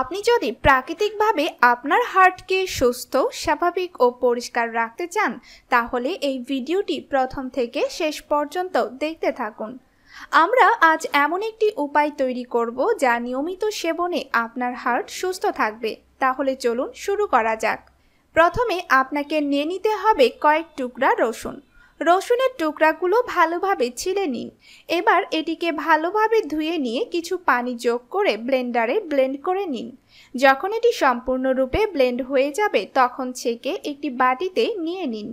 আপনি যদি প্রাকৃতিকভাবে আপনার হার্টকে সুস্থ স্বাভাবিক ও পরিষ্কার রাখতে চান তাহলে এই ভিডিওটি প্রথম থেকে শেষ পর্যন্ত দেখতে থাকুন আমরা আজ এমন একটি উপায় তৈরি করব যা নিয়মিত সেবনে আপনার হার্ট সুস্থ থাকবে তাহলে চলুন শুরু করা যাক প্রথমে আপনাকে নিয়ে নিতে হবে কয়েক টুকরা রসুন রসুনের টুকরাগুলো ভালোভাবে ছিলে নিন এবার এটিকে ভালোভাবে ধুয়ে নিয়ে কিছু পানি যোগ করে ব্লেন্ডারে ব্লেন্ড করে নিন যখন এটি সম্পূর্ণরূপে ব্লেন্ড হয়ে যাবে তখন ছেঁকে একটি বাটিতে নিয়ে নিন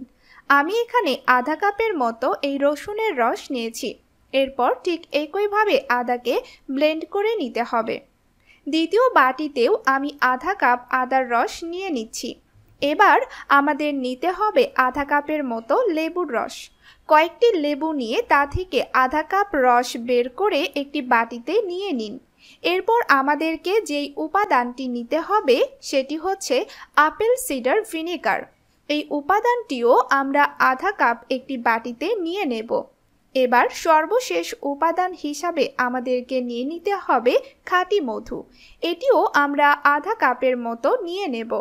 আমি এখানে আধা কাপের মতো এই রসুনের রস নিয়েছি এরপর ঠিক একইভাবে আদাকে ব্লেন্ড করে নিতে হবে দ্বিতীয় বাটিতেও আমি আধা কাপ আদার রস নিয়ে নিচ্ছি এবার আমাদের নিতে হবে আধা কাপের মতো লেবুর রস কয়েকটি লেবু নিয়ে তা থেকে আধা কাপ রস বের করে একটি বাটিতে নিয়ে নিন এরপর আমাদেরকে যেই উপাদানটি নিতে হবে সেটি হচ্ছে আপেল সিডার ভিনেগার এই উপাদানটিও আমরা আধা কাপ একটি বাটিতে নিয়ে নেব এবার সর্বশেষ উপাদান হিসাবে আমাদেরকে নিয়ে নিতে হবে খাঁটি মধু এটিও আমরা আধা কাপের মতো নিয়ে নেব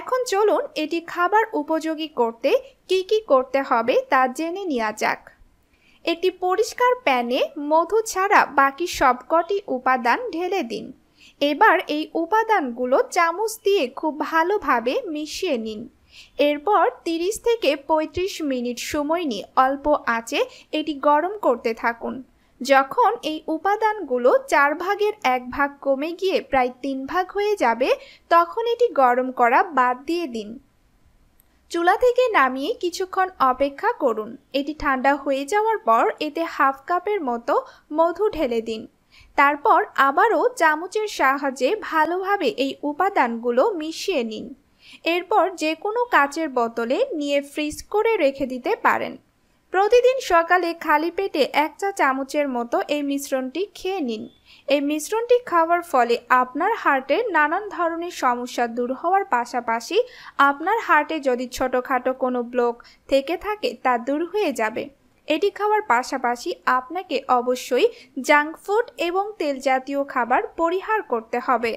এখন চলুন এটি খাবার উপযোগী করতে কি কি করতে হবে তা জেনে নেওয়া যাক একটি পরিষ্কার প্যানে মধু ছাড়া বাকি সবকটি উপাদান ঢেলে দিন এবার এই উপাদানগুলো চামচ দিয়ে খুব ভালোভাবে মিশিয়ে নিন এরপর তিরিশ থেকে ৩৫ মিনিট সময় নিয়ে অল্প আঁচে এটি গরম করতে থাকুন যখন এই উপাদানগুলো চার ভাগের এক ভাগ কমে গিয়ে প্রায় তিন ভাগ হয়ে যাবে তখন এটি গরম করা বাদ দিয়ে দিন চুলা থেকে নামিয়ে কিছুক্ষণ অপেক্ষা করুন এটি ঠান্ডা হয়ে যাওয়ার পর এতে হাফ কাপের মতো মধু ঢেলে দিন তারপর আবারও চামচের সাহায্যে ভালোভাবে এই উপাদানগুলো মিশিয়ে নিন এরপর যে কোনো কাচের বোতলে নিয়ে ফ্রিজ করে রেখে দিতে পারেন প্রতিদিন সকালে খালি পেটে এক চা চামচের মতো এই মিশ্রণটি খেয়ে নিন এই মিশ্রণটি খাওয়ার ফলে আপনার হার্টের নানান ধরনের সমস্যা দূর হওয়ার পাশাপাশি আপনার হার্টে যদি ছোটোখাটো কোনো ব্লক থেকে থাকে তা দূর হয়ে যাবে এটি খাওয়ার পাশাপাশি আপনাকে অবশ্যই জাঙ্ক ফুড এবং তেল জাতীয় খাবার পরিহার করতে হবে